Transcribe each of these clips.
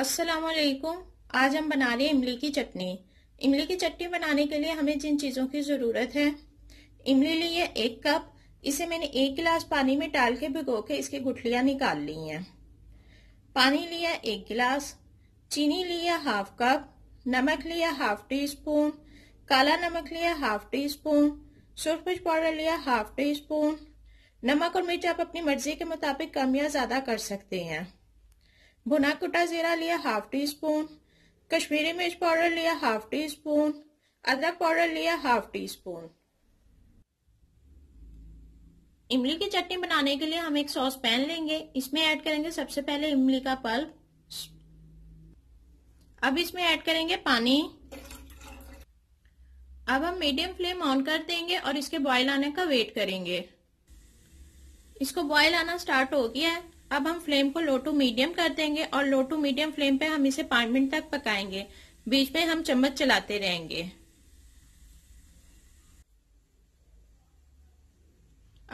असलकुम आज हम बना रहे हैं इमली की चटनी इमली की चटनी बनाने के लिए हमें जिन चीज़ों की ज़रूरत है इमली ली है एक कप इसे मैंने एक गिलास पानी में डाल के भिगो के इसकी गुठलियाँ निकाल ली हैं पानी लिया एक गिलास चीनी लिया हाफ कप नमक लिया हाफ टी स्पून काला नमक लिया हाफ टी स्पून सुरखुज पाउडर लिया हाफ टी स्पून नमक और मिर्च आप अपनी मर्जी के मुताबिक कम या ज़्यादा कर सकते हैं भुना कुटा जीरा लिया हाफ टी स्पून कश्मीरी मिर्च पाउडर लिया हाफ टी स्पून अदरक पाउडर लिया हाफ टी स्पून इमली की चटनी बनाने के लिए हम एक सॉस पैन लेंगे इसमें ऐड करेंगे सबसे पहले इमली का पल्प अब इसमें ऐड करेंगे पानी अब हम मीडियम फ्लेम ऑन कर देंगे और इसके बॉयल आने का वेट करेंगे इसको बॉयल आना स्टार्ट हो गया है अब हम फ्लेम को लो टू मीडियम कर देंगे और लो टू मीडियम फ्लेम पे हम इसे पांच मिनट तक पकाएंगे बीच में हम चम्मच चलाते रहेंगे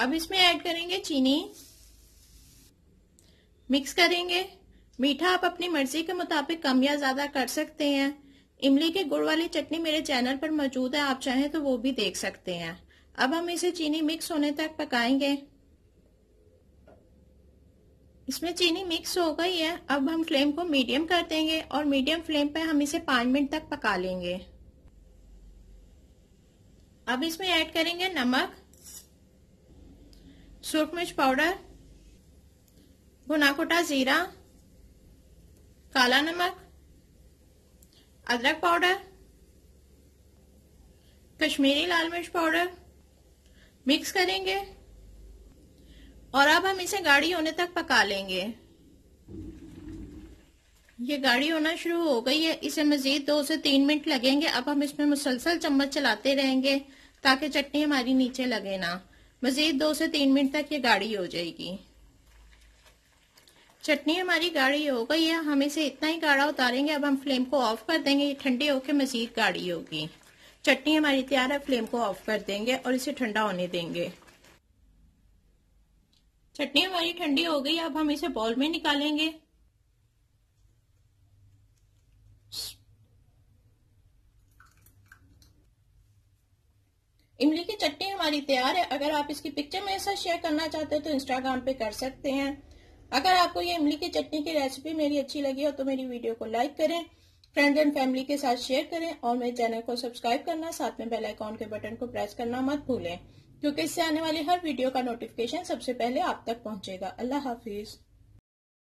अब इसमें ऐड करेंगे चीनी मिक्स करेंगे मीठा आप अपनी मर्जी के मुताबिक कम या ज्यादा कर सकते हैं इमली के गुड़ वाली चटनी मेरे चैनल पर मौजूद है आप चाहें तो वो भी देख सकते हैं अब हम इसे चीनी मिक्स होने तक पकाएंगे इसमें चीनी मिक्स हो गई है अब हम फ्लेम को मीडियम कर देंगे और मीडियम फ्लेम पर हम इसे पाँच मिनट तक पका लेंगे अब इसमें ऐड करेंगे नमक सूर्ख मिर्च पाउडर भुनाकोटा जीरा काला नमक अदरक पाउडर कश्मीरी लाल मिर्च पाउडर मिक्स करेंगे हम इसे गाढ़ी होने तक पका लेंगे ये गाढ़ी होना शुरू हो गई है इसे मजीद दो से तीन मिनट लगेंगे अब हम इसमें मुसलसल चम्मच चलाते रहेंगे ताकि चटनी हमारी नीचे लगे ना मजीद दो से तीन मिनट तक ये गाढ़ी हो जाएगी चटनी हमारी गाढ़ी हो गई है हम इसे इतना ही गाढ़ा उतारेंगे अब हम फ्लेम को ऑफ कर देंगे ठंडी होके मजीद गाढ़ी होगी चटनी हमारी तैयार है फ्लेम को ऑफ कर देंगे और इसे ठंडा होने देंगे चटनी हमारी ठंडी हो गई अब हम इसे बॉल में निकालेंगे इमली की चटनी हमारी तैयार है अगर आप इसकी पिक्चर मेरे साथ शेयर करना चाहते हैं तो इंस्टाग्राम पे कर सकते हैं अगर आपको ये इमली की चटनी की रेसिपी मेरी अच्छी लगी हो तो मेरी वीडियो को लाइक करें फ्रेंड एंड फैमिली के साथ शेयर करें और मेरे चैनल को सब्सक्राइब करना साथ में बेल आइकॉन के बटन को प्रेस करना मत भूलें क्योंकि इससे आने वाली हर वीडियो का नोटिफिकेशन सबसे पहले आप तक पहुंचेगा अल्लाह हाफिज़